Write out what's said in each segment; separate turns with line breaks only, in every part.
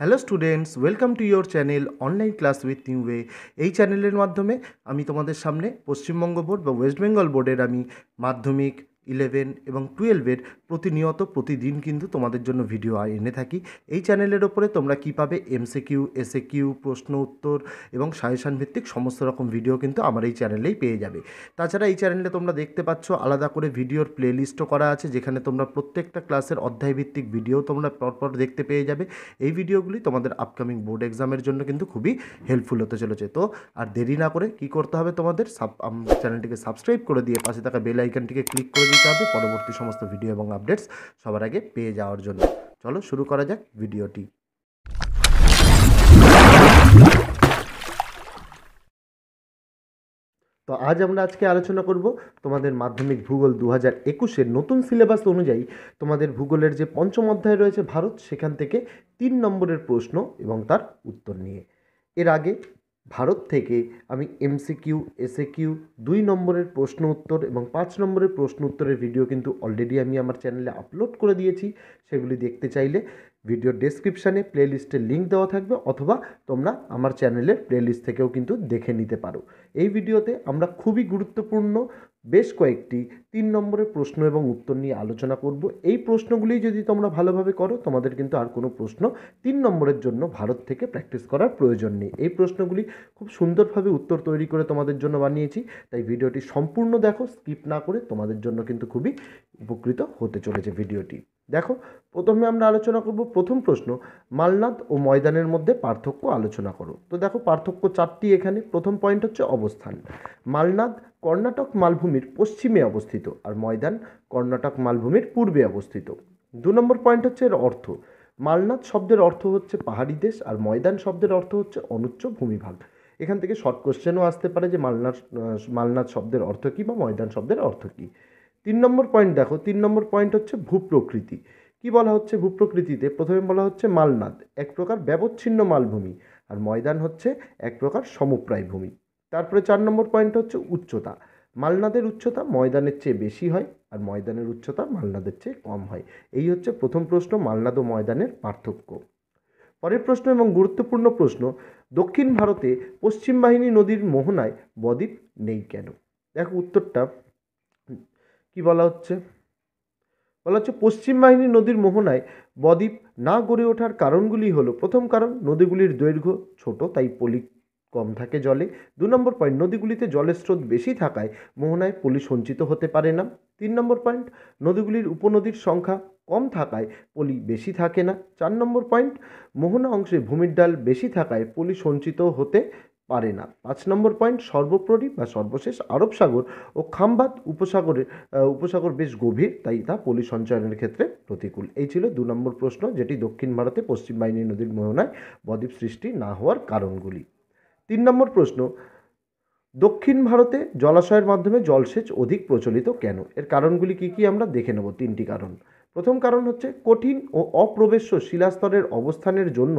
hello students welcome to your channel online class with new way এই চ্যানেলের মাধ্যমে আমি তোমাদের সামনে পশ্চিমবঙ্গ বোর্ড বা ওয়েস্ট বেঙ্গল বোর্ডের আমি মাধ্যমিক ইলেভেন এবং টুয়েলভের প্রতিনিয়ত প্রতিদিন কিন্তু তোমাদের জন্য ভিডিও এনে থাকি এই চ্যানেলের ওপরে তোমরা কী পাবে এমসে কিউ এসে কিউ প্রশ্ন উত্তর এবং সায়সান ভিত্তিক সমস্ত রকম ভিডিও কিন্তু আমার এই চ্যানেলেই পেয়ে যাবে তাছাড়া এই চ্যানেলে তোমরা দেখতে পাচ্ছ আলাদা করে ভিডিওর প্লেলিস্টও করা আছে যেখানে তোমরা প্রত্যেকটা ক্লাসের অধ্যায়ভিত্তিক ভিডিও তোমরা পরপর দেখতে পেয়ে যাবে এই ভিডিওগুলি তোমাদের আপকামিং বোর্ড এক্সামের জন্য কিন্তু খুবই হেল্পফুল হতে চলেছে তো আর দেরি না করে কি করতে হবে তোমাদের সাব চ্যানেলটিকে সাবস্ক্রাইব করে দিয়ে পাশে থাকা বেল আইকনটিকে ক্লিক করে দিয়ে দিতে হবে পরবর্তী সমস্ত ভিডিও এবং আপডেটস সবার আগে পেয়ে যাওয়ার জন্য চলো শুরু করা যাক ভিডিওটি তো আজ আমরা আজকে আলোচনা করব তোমাদের মাধ্যমিক ভূগোল দু হাজার একুশের নতুন সিলেবাস অনুযায়ী তোমাদের ভূগোলের যে পঞ্চম অধ্যায় রয়েছে ভারত সেখান থেকে তিন নম্বরের প্রশ্ন এবং তার উত্তর নিয়ে এর আগে ভারত থেকে আমি এমসিকিউ এসএকিউ দুই নম্বরের প্রশ্ন উত্তর এবং পাঁচ নম্বরের প্রশ্ন উত্তরের ভিডিও কিন্তু অলরেডি আমি আমার চ্যানেলে আপলোড করে দিয়েছি সেগুলি দেখতে চাইলে ভিডিও ডেসক্রিপশানে প্লেলিস্টের লিঙ্ক দেওয়া থাকবে অথবা তোমরা আমার চ্যানেলের প্লেলিস্ট থেকেও কিন্তু দেখে নিতে পারো এই ভিডিওতে আমরা খুবই গুরুত্বপূর্ণ বেশ কয়েকটি তিন নম্বরের প্রশ্ন এবং উত্তর নিয়ে আলোচনা করব এই প্রশ্নগুলি যদি তোমরা ভালোভাবে করো তোমাদের কিন্তু আর কোনো প্রশ্ন তিন নম্বরের জন্য ভারত থেকে প্র্যাকটিস করার প্রয়োজন নেই এই প্রশ্নগুলি খুব সুন্দরভাবে উত্তর তৈরি করে তোমাদের জন্য বানিয়েছি তাই ভিডিওটি সম্পূর্ণ দেখো স্কিপ না করে তোমাদের জন্য কিন্তু খুবই উপকৃত হতে চলেছে ভিডিওটি দেখো প্রথমে আমরা আলোচনা করব প্রথম প্রশ্ন মালনাথ ও ময়দানের মধ্যে পার্থক্য আলোচনা করো তো দেখো পার্থক্য চারটি এখানে প্রথম পয়েন্ট হচ্ছে অবস্থান মালনাদ কর্ণাটক মালভূমির পশ্চিমে অবস্থিত আর ময়দান কর্ণাটক মালভূমির পূর্বে অবস্থিত দু নম্বর পয়েন্ট হচ্ছে এর অর্থ মালনাথ শব্দের অর্থ হচ্ছে পাহাড়ি দেশ আর ময়দান শব্দের অর্থ হচ্ছে অনুচ্চ ভূমিভাগ এখান থেকে শর্ট কোশ্চেনও আসতে পারে যে মালনাথ মালনাথ শব্দের অর্থ কী বা ময়দান শব্দের অর্থ কী তিন নম্বর পয়েন্ট দেখো তিন নম্বর পয়েন্ট হচ্ছে ভূপ্রকৃতি কি বলা হচ্ছে ভূপ্রকৃতিতে প্রথমে বলা হচ্ছে মালনাদ এক প্রকার ব্যবচ্ছিন্ন মালভূমি আর ময়দান হচ্ছে এক প্রকার সমপ্রায় ভূমি তারপরে চার নম্বর পয়েন্ট হচ্ছে উচ্চতা মালনাদের উচ্চতা ময়দানের চেয়ে বেশি হয় আর ময়দানের উচ্চতা মালনাদের চেয়ে কম হয় এই হচ্ছে প্রথম প্রশ্ন মালনাদ ও ময়দানের পার্থক্য পরের প্রশ্ন এবং গুরুত্বপূর্ণ প্রশ্ন দক্ষিণ ভারতে পশ্চিম বাহিনী নদীর মোহনায় বদ্বীপ নেই কেন দেখো উত্তরটা কি বলা হচ্ছে বলা হচ্ছে পশ্চিম বাহিনী নদীর মোহনায় বদ্বীপ না গড়ে ওঠার কারণগুলি হলো প্রথম কারণ নদীগুলির দৈর্ঘ্য ছোট তাই পলি কম থাকে জলে দু নম্বর পয়েন্ট নদীগুলিতে জলের স্রোত বেশি থাকায় মোহনায় পলি সঞ্চিত হতে পারে না তিন নম্বর পয়েন্ট নদীগুলির উপনদীর সংখ্যা কম থাকায় পলি বেশি থাকে না চার নম্বর পয়েন্ট মোহনা অংশে ভূমির ডাল বেশি থাকায় পলি সঞ্চিত হতে পারে না পাঁচ নম্বর পয়েন্ট সর্বোপরি বা সর্বশেষ আরব সাগর ও খামবাদ উপসাগরের উপসাগর বেশ গভীর তাই তা পলি সঞ্চয়নের ক্ষেত্রে প্রতিকূল এই ছিল দু নম্বর প্রশ্ন যেটি দক্ষিণ ভারতে পশ্চিম বাহিনী নদীর মোহনায় বদ্বীপ সৃষ্টি না হওয়ার কারণগুলি তিন নম্বর প্রশ্ন দক্ষিণ ভারতে জলাশয়ের মাধ্যমে জলসেচ অধিক প্রচলিত কেন এর কারণগুলি কি কি আমরা দেখে নেব তিনটি কারণ প্রথম কারণ হচ্ছে কঠিন ও অপ্রবেশ্য শিলাস্তরের অবস্থানের জন্য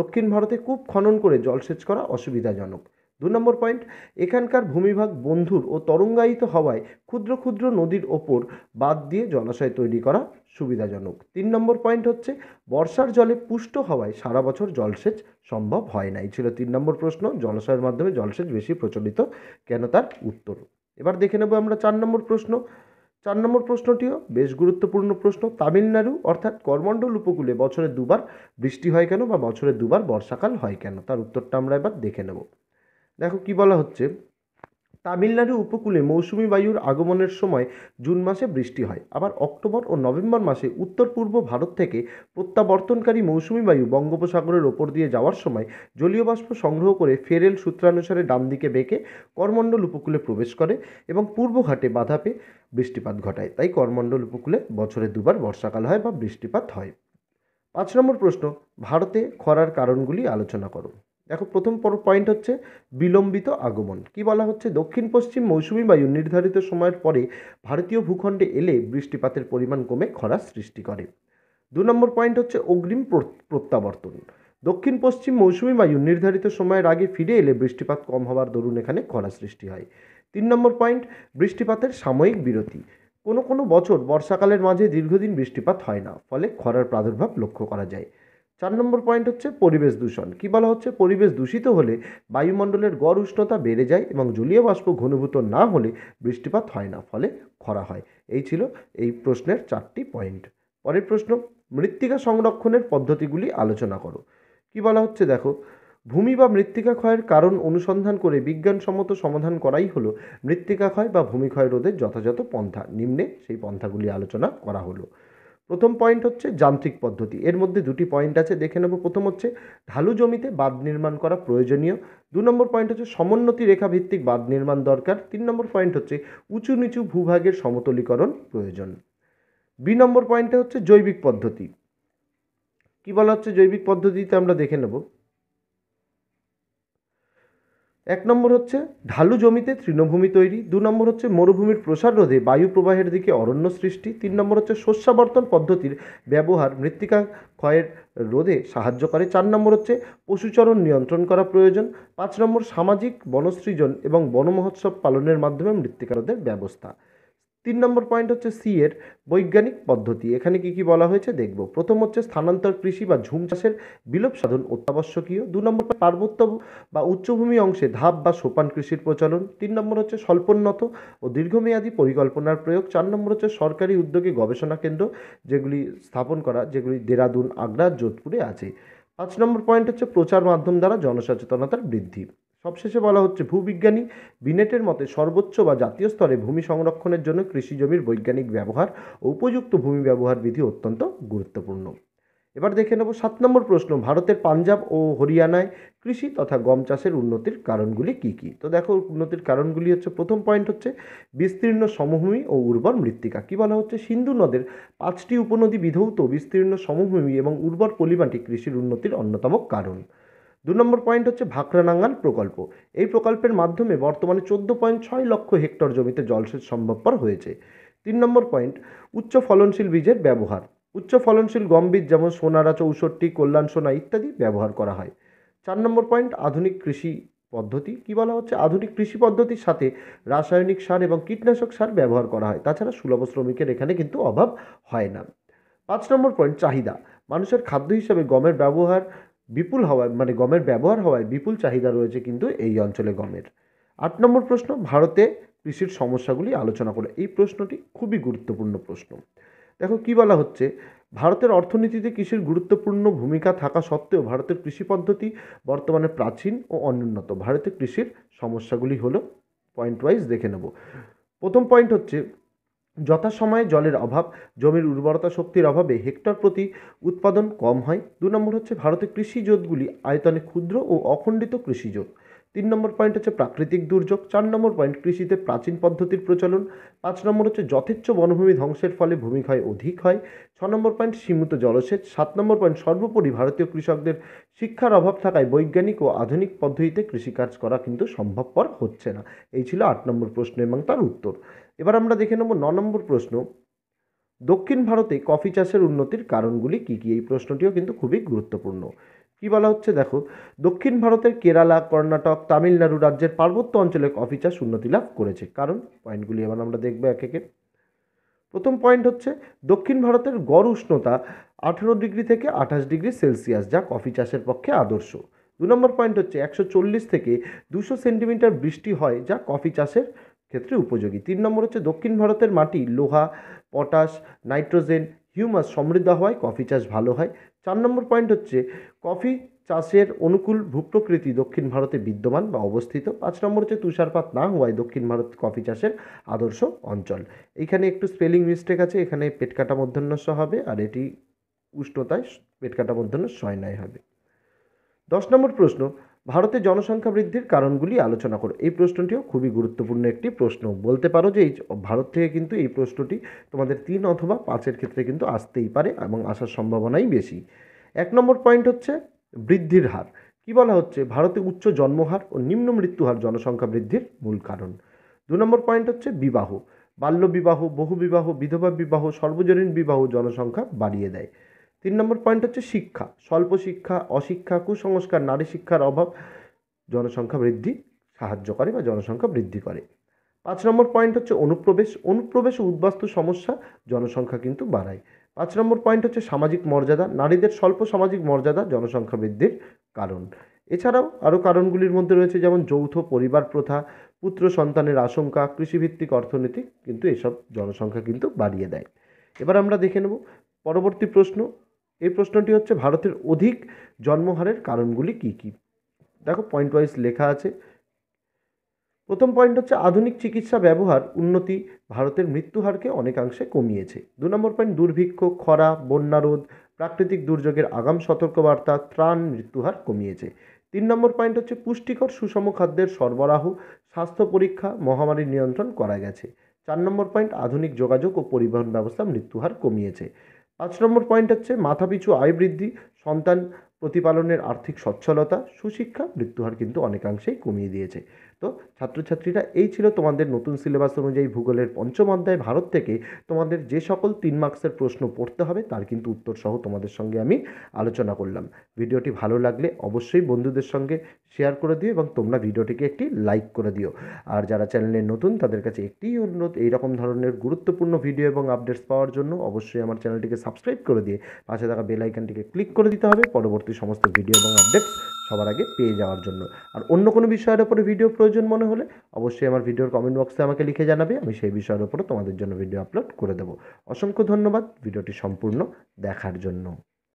দক্ষিণ ভারতে কূপ খনন করে জলসেচ করা অসুবিধাজনক দু নম্বর পয়েন্ট এখানকার ভূমিভাগ বন্ধুর ও তরঙ্গায়িত হওয়ায় ক্ষুদ্র ক্ষুদ্র নদীর ওপর বাদ দিয়ে জলাশয় তৈরি করা সুবিধাজনক তিন নম্বর পয়েন্ট হচ্ছে বর্ষার জলে পুষ্ট হওয়ায় সারা বছর জলসেচ সম্ভব হয় না এই ছিল তিন নম্বর প্রশ্ন জলাশয়ের মাধ্যমে জলসেচ বেশি প্রচলিত কেন তার উত্তর এবার দেখে নেব আমরা চার নম্বর প্রশ্ন চার নম্বর প্রশ্নটিও বেশ গুরুত্বপূর্ণ প্রশ্ন তামিলনাড়ু অর্থাৎ করমণ্ডল উপকূলে বছরে দুবার বৃষ্টি হয় কেন বা বছরে দুবার বর্ষাকাল হয় কেন তার উত্তরটা আমরা এবার দেখে নেব দেখো কি বলা হচ্ছে তামিলনাড়ু উপকূলে মৌসুমি বায়ুর আগমনের সময় জুন মাসে বৃষ্টি হয় আবার অক্টোবর ও নভেম্বর মাসে উত্তর পূর্ব ভারত থেকে প্রত্যাবর্তনকারী মৌসুমি বায়ু বঙ্গোপসাগরের ওপর দিয়ে যাওয়ার সময় জলীয় বাষ্প সংগ্রহ করে ফেরেল সূত্রানুসারে ডান দিকে বেঁকে করমণ্ডল উপকূলে প্রবেশ করে এবং পূর্ব ঘাটে বাধা পেয়ে বৃষ্টিপাত ঘটায় তাই করমণ্ডল উপকূলে বছরে দুবার বর্ষাকাল হয় বা বৃষ্টিপাত হয় পাঁচ নম্বর প্রশ্ন ভারতে খরার কারণগুলি আলোচনা করো দেখো প্রথম পয়েন্ট হচ্ছে বিলম্বিত আগমন কি বলা হচ্ছে দক্ষিণ পশ্চিম মৌসুমি বায়ু নির্ধারিত সময়ের পরে ভারতীয় ভূখণ্ডে এলে বৃষ্টিপাতের পরিমাণ কমে খরার সৃষ্টি করে দু নম্বর পয়েন্ট হচ্ছে অগ্রিম প্রত্যাবর্তন দক্ষিণ পশ্চিম মৌসুমি বায়ু নির্ধারিত সময়ের আগে ফিরে এলে বৃষ্টিপাত কম হওয়ার দরুন এখানে খরা সৃষ্টি হয় তিন নম্বর পয়েন্ট বৃষ্টিপাতের সাময়িক বিরতি কোনো কোনো বছর বর্ষাকালের মাঝে দীর্ঘদিন বৃষ্টিপাত হয় না ফলে খরার প্রাদুর্ভাব লক্ষ্য করা যায় চার নম্বর পয়েন্ট হচ্ছে পরিবেশ দূষণ কি বলা হচ্ছে পরিবেশ দূষিত হলে বায়ুমণ্ডলের গড় উষ্ণতা বেড়ে যায় এবং জলীয় বাষ্প ঘনীভূত না হলে বৃষ্টিপাত হয় না ফলে খরা হয় এই ছিল এই প্রশ্নের চারটি পয়েন্ট পরের প্রশ্ন মৃত্তিকা সংরক্ষণের পদ্ধতিগুলি আলোচনা করো কি বলা হচ্ছে দেখো ভূমি বা মৃত্তিকা ক্ষয়ের কারণ অনুসন্ধান করে বিজ্ঞানসম্মত সমাধান করাই হলো মৃত্তিকা ক্ষয় বা ভূমি ক্ষয় রোধের যথাযথ পন্থা নিম্নে সেই পন্থাগুলি আলোচনা করা হলো প্রথম পয়েন্ট হচ্ছে যান্ত্রিক পদ্ধতি এর মধ্যে দুটি পয়েন্ট আছে দেখে নেব প্রথম হচ্ছে ঢালু জমিতে বাঁধ নির্মাণ করা প্রয়োজনীয় দু নম্বর পয়েন্ট হচ্ছে সমোন্নতি রেখাভিত্তিক বাঁধ নির্মাণ দরকার তিন নম্বর পয়েন্ট হচ্ছে উঁচু নিচু ভূভাগের সমতলীকরণ প্রয়োজন বি নম্বর পয়েন্টে হচ্ছে জৈবিক পদ্ধতি কী বলা হচ্ছে জৈবিক পদ্ধতিতে আমরা দেখে নেব এক নম্বর হচ্ছে ঢালু জমিতে তৃণভূমি তৈরি দু নম্বর হচ্ছে মরুভূমির প্রসার রোধে বায়ু প্রবাহের দিকে অরণ্য সৃষ্টি তিন নম্বর হচ্ছে শস্যাবর্তন পদ্ধতির ব্যবহার মৃত্তিকা ক্ষয়ের রোধে সাহায্য করে চার নম্বর হচ্ছে পশুচরণ নিয়ন্ত্রণ করা প্রয়োজন পাঁচ নম্বর সামাজিক বনসৃজন এবং বনমহোৎসব পালনের মাধ্যমে মৃত্তিকা রোধের ব্যবস্থা তিন নম্বর পয়েন্ট হচ্ছে সি এর বৈজ্ঞানিক পদ্ধতি এখানে কি কি বলা হয়েছে দেখব প্রথম হচ্ছে স্থানান্তর কৃষি বা ঝুম চাষের বিলোপ সাধন অত্যাবশ্যকীয় দু নম্বর পার্বত্য বা উচ্চভূমি অংশে ধাপ বা সোপান কৃষির প্রচলন তিন নম্বর হচ্ছে স্বল্পোন্নত ও দীর্ঘমেয়াদী পরিকল্পনার প্রয়োগ চার নম্বর হচ্ছে সরকারি উদ্যোগে গবেষণা কেন্দ্র যেগুলি স্থাপন করা যেগুলি দেরাদুন আগ্রা যোধপুরে আছে পাঁচ নম্বর পয়েন্ট হচ্ছে প্রচার মাধ্যম দ্বারা জনসচেতনতার বৃদ্ধি সবশেষে বলা হচ্ছে ভূবিজ্ঞানী বিনেটের মতে সর্বোচ্চ বা জাতীয় স্তরে ভূমি সংরক্ষণের জন্য কৃষি জমির বৈজ্ঞানিক ব্যবহার ও উপযুক্ত ভূমি ব্যবহার বিধি অত্যন্ত গুরুত্বপূর্ণ এবার দেখে নেব সাত নম্বর প্রশ্ন ভারতের পাঞ্জাব ও হরিয়ানায় কৃষি তথা গম চাষের উন্নতির কারণগুলি কি কি তো দেখো উন্নতির কারণগুলি হচ্ছে প্রথম পয়েন্ট হচ্ছে বিস্তীর্ণ সমভূমি ও উর্বর মৃত্তিকা কি বলা হচ্ছে সিন্ধু নদের পাঁচটি উপনদী বিধৌত বিস্তীর্ণ সমভূমি এবং উর্বর পলিমাটি কৃষির উন্নতির অন্যতম কারণ দু নম্বর পয়েন্ট হচ্ছে ভাকরানাঙ্গাল প্রকল্প এই প্রকল্পের মাধ্যমে বর্তমানে চোদ্দ পয়েন্ট ছয় লক্ষ হেক্টর জমিতে জলসেচ সম্ভবপর হয়েছে তিন নম্বর পয়েন্ট উচ্চ ফলনশীল বীজের ব্যবহার উচ্চ ফলনশীল গম বীজ যেমন সোনারা চৌষট্টি কল্যাণ সোনা ইত্যাদি ব্যবহার করা হয় চার নম্বর পয়েন্ট আধুনিক কৃষি পদ্ধতি কি বলা হচ্ছে আধুনিক কৃষি পদ্ধতির সাথে রাসায়নিক সার এবং কীটনাশক সার ব্যবহার করা হয় তাছাড়া সুলভ শ্রমিকের এখানে কিন্তু অভাব হয় না পাঁচ নম্বর পয়েন্ট চাহিদা মানুষের খাদ্য হিসাবে গমের ব্যবহার বিপুল হওয়ায় মানে গমের ব্যবহার হওয়ায় বিপুল চাহিদা রয়েছে কিন্তু এই অঞ্চলে গমের আট নম্বর প্রশ্ন ভারতে কৃষির সমস্যাগুলি আলোচনা করে এই প্রশ্নটি খুবই গুরুত্বপূর্ণ প্রশ্ন দেখো কি বলা হচ্ছে ভারতের অর্থনীতিতে কৃষির গুরুত্বপূর্ণ ভূমিকা থাকা সত্ত্বেও ভারতের কৃষি পদ্ধতি বর্তমানে প্রাচীন ও অনুন্নত ভারতে কৃষির সমস্যাগুলি হলো পয়েন্ট ওয়াইজ দেখে নেব প্রথম পয়েন্ট হচ্ছে যথাসময়ে জলের অভাব জমির উর্বরতা শক্তির অভাবে হেক্টর প্রতি উৎপাদন কম হয় দু নম্বর হচ্ছে ভারতে কৃষিজোতগুলি আয়তনে ক্ষুদ্র ও অখণ্ডিত কৃষিজোত তিন নম্বর পয়েন্ট হচ্ছে প্রাকৃতিক দুর্যোগ চার নম্বর পয়েন্ট কৃষিতে প্রাচীন পদ্ধতির প্রচলন পাঁচ নম্বর হচ্ছে যথেচ্ছ বনভূমি ধ্বংসের ফলে ভূমিক্ষয় অধিক হয় ছ নম্বর পয়েন্ট সীমিত জলসেচ সাত নম্বর পয়েন্ট সর্বোপরি ভারতীয় কৃষকদের শিক্ষার অভাব থাকায় বৈজ্ঞানিক ও আধুনিক পদ্ধতিতে কৃষিকাজ করা কিন্তু সম্ভবপর হচ্ছে না এই ছিল আট নম্বর প্রশ্ন এবং তার উত্তর এবার আমরা দেখে নেব ন নম্বর প্রশ্ন দক্ষিণ ভারতে কফি চাষের উন্নতির কারণগুলি কী কী এই প্রশ্নটিও কিন্তু খুবই গুরুত্বপূর্ণ কি বলা হচ্ছে দেখো দক্ষিণ ভারতের কেরালা কর্ণাটক তামিলনাড়ু রাজ্যের পার্বত্য অঞ্চলে কফি চাষ উন্নতি লাভ করেছে কারণ পয়েন্টগুলি এবার আমরা দেখবো এক একে প্রথম পয়েন্ট হচ্ছে দক্ষিণ ভারতের গড় উষ্ণতা আঠেরো ডিগ্রি থেকে আঠাশ ডিগ্রি সেলসিয়াস যা কফি চাষের পক্ষে আদর্শ দু নম্বর পয়েন্ট হচ্ছে একশো চল্লিশ থেকে দুশো সেন্টিমিটার বৃষ্টি হয় যা কফি চাষের ক্ষেত্রে উপযোগী তিন নম্বর হচ্ছে দক্ষিণ ভারতের মাটি লোহা পটাশ নাইট্রোজেন হিউমাস সমৃদ্ধ হওয়ায় কফি চাষ ভালো হয় চার নম্বর পয়েন্ট হচ্ছে কফি চাষের অনুকূল ভূপ্রকৃতি দক্ষিণ ভারতে বিদ্যমান বা অবস্থিত পাঁচ নম্বর হচ্ছে তুষারপাত না হওয়ায় দক্ষিণ ভারত কফি চাষের আদর্শ অঞ্চল এখানে একটু স্পেলিং মিস্টেক আছে এখানে পেটকাটা মধ্যন্যস্য হবে আর এটি উষ্ণতায় পেটকাটা মধ্যন্য শয়নায় হবে দশ নম্বর প্রশ্ন ভারতে জনসংখ্যা বৃদ্ধির কারণগুলি আলোচনা করো এই প্রশ্নটিও খুবই গুরুত্বপূর্ণ একটি প্রশ্ন বলতে পারো যে এই ভারত থেকে কিন্তু এই প্রশ্নটি তোমাদের তিন অথবা পাঁচের ক্ষেত্রে কিন্তু আসতেই পারে এবং আসার সম্ভাবনাই বেশি এক নম্বর পয়েন্ট হচ্ছে বৃদ্ধির হার কি বলা হচ্ছে ভারতে উচ্চ জন্মহার ও নিম্ন মৃত্যুহার জনসংখ্যা বৃদ্ধির মূল কারণ দু নম্বর পয়েন্ট হচ্ছে বিবাহ বাল্যবিবাহ বহুবিবাহ বিধবা বিবাহ সর্বজনীন বিবাহ জনসংখ্যা বাড়িয়ে দেয় তিন নম্বর পয়েন্ট হচ্ছে শিক্ষা স্বল্প শিক্ষা অশিক্ষা কুসংস্কার নারী শিক্ষার অভাব জনসংখ্যা বৃদ্ধি সাহায্য করে বা জনসংখ্যা বৃদ্ধি করে পাঁচ নম্বর পয়েন্ট হচ্ছে অনুপ্রবেশ অনুপ্রবেশ উদ্বাস্তু সমস্যা জনসংখ্যা কিন্তু বাড়ায় পাঁচ নম্বর পয়েন্ট হচ্ছে সামাজিক মর্যাদা নারীদের স্বল্প সামাজিক মর্যাদা জনসংখ্যা বৃদ্ধির কারণ এছাড়াও আরও কারণগুলির মধ্যে রয়েছে যেমন যৌথ পরিবার প্রথা পুত্র সন্তানের আশঙ্কা কৃষিভিত্তিক অর্থনীতি কিন্তু এসব জনসংখ্যা কিন্তু বাড়িয়ে দেয় এবার আমরা দেখে নেব পরবর্তী প্রশ্ন এই প্রশ্নটি হচ্ছে ভারতের অধিক জন্মহারের কারণগুলি কি কি দেখো পয়েন্ট ওয়াইজ লেখা আছে প্রথম পয়েন্ট হচ্ছে আধুনিক চিকিৎসা ব্যবহার উন্নতি ভারতের মৃত্যুহারকে অনেকাংশে কমিয়েছে দু নম্বর পয়েন্ট দুর্ভিক্ষ খরা বন্যা রোধ প্রাকৃতিক দুর্যোগের আগাম সতর্কবার্তা ত্রাণ মৃত্যুহার কমিয়েছে তিন নম্বর পয়েন্ট হচ্ছে পুষ্টিকর সুষম খাদ্যের সরবরাহ স্বাস্থ্য পরীক্ষা মহামারী নিয়ন্ত্রণ করা গেছে চার নম্বর পয়েন্ট আধুনিক যোগাযোগ ও পরিবহন ব্যবস্থা মৃত্যুহার কমিয়েছে পাঁচ নম্বর পয়েন্ট হচ্ছে মাথাপিছু আয় বৃদ্ধি সন্তান প্রতিপালনের আর্থিক সচ্ছলতা সুশিক্ষা মৃত্যুহার কিন্তু অনেকাংশেই কমিয়ে দিয়েছে তো ছাত্রছাত্রীরা এই ছিল তোমাদের নতুন সিলেবাস অনুযায়ী ভূগোলের পঞ্চম অধ্যায় ভারত থেকে তোমাদের যে সকল তিন মার্কসের প্রশ্ন পড়তে হবে তার কিন্তু উত্তর সহ তোমাদের সঙ্গে আমি আলোচনা করলাম ভিডিওটি ভালো লাগলে অবশ্যই বন্ধুদের সঙ্গে শেয়ার করে দিও এবং তোমরা ভিডিওটিকে একটি লাইক করে দিও আর যারা চ্যানেলে নতুন তাদের কাছে একটি অনুরোধ এইরকম ধরনের গুরুত্বপূর্ণ ভিডিও এবং আপডেটস পাওয়ার জন্য অবশ্যই আমার চ্যানেলটিকে সাবস্ক্রাইব করে দিয়ে পাশে থাকা বেলাইকানটিকে ক্লিক করে দিতে হবে পরবর্তী সমস্ত ভিডিও এবং আপডেটস সবার আগে পেয়ে যাওয়ার জন্য আর অন্য কোনো বিষয়ের উপরে ভিডিও প্রয়োজন প্রয়োজন মনে হলে অবশ্যই আমার ভিডিওর কমেন্ট বক্সে আমাকে লিখে জানাবে আমি সেই বিষয়ের উপরও তোমাদের জন্য ভিডিও আপলোড করে দেবো অসংখ্য ধন্যবাদ ভিডিওটি সম্পূর্ণ দেখার জন্য